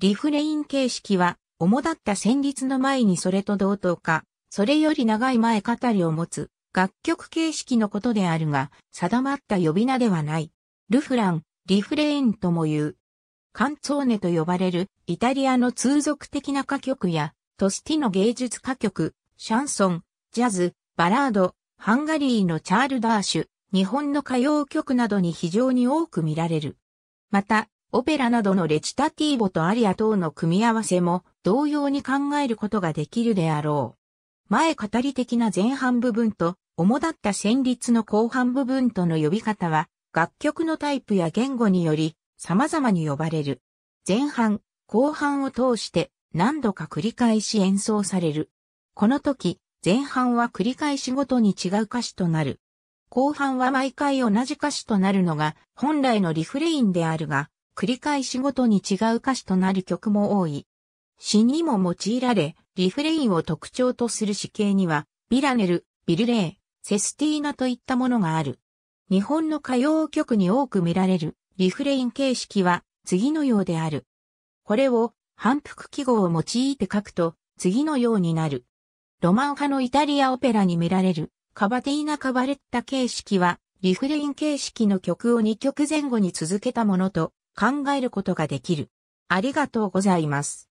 リフレイン形式は、主だった旋律の前にそれと同等か、それより長い前語りを持つ、楽曲形式のことであるが、定まった呼び名ではない。ルフラン、リフレインとも言う。カンツォーネと呼ばれるイタリアの通俗的な歌曲や、トスティの芸術歌曲、シャンソン、ジャズ、バラード、ハンガリーのチャール・ダーシュ、日本の歌謡曲などに非常に多く見られる。また、オペラなどのレチタティーボとアリア等の組み合わせも同様に考えることができるであろう。前語り的な前半部分と、主だった旋律の後半部分との呼び方は、楽曲のタイプや言語により様々に呼ばれる。前半、後半を通して何度か繰り返し演奏される。この時、前半は繰り返しごとに違う歌詞となる。後半は毎回同じ歌詞となるのが本来のリフレインであるが、繰り返しごとに違う歌詞となる曲も多い。詩にも用いられ、リフレインを特徴とする詩形には、ビラネル、ビルレー、セスティーナといったものがある。日本の歌謡曲に多く見られるリフレイン形式は次のようである。これを反復記号を用いて書くと次のようになる。ロマン派のイタリアオペラに見られるカバティーナ・カバレッタ形式はリフレイン形式の曲を2曲前後に続けたものと考えることができる。ありがとうございます。